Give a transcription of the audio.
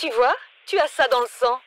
Tu vois, tu as ça dans le sang.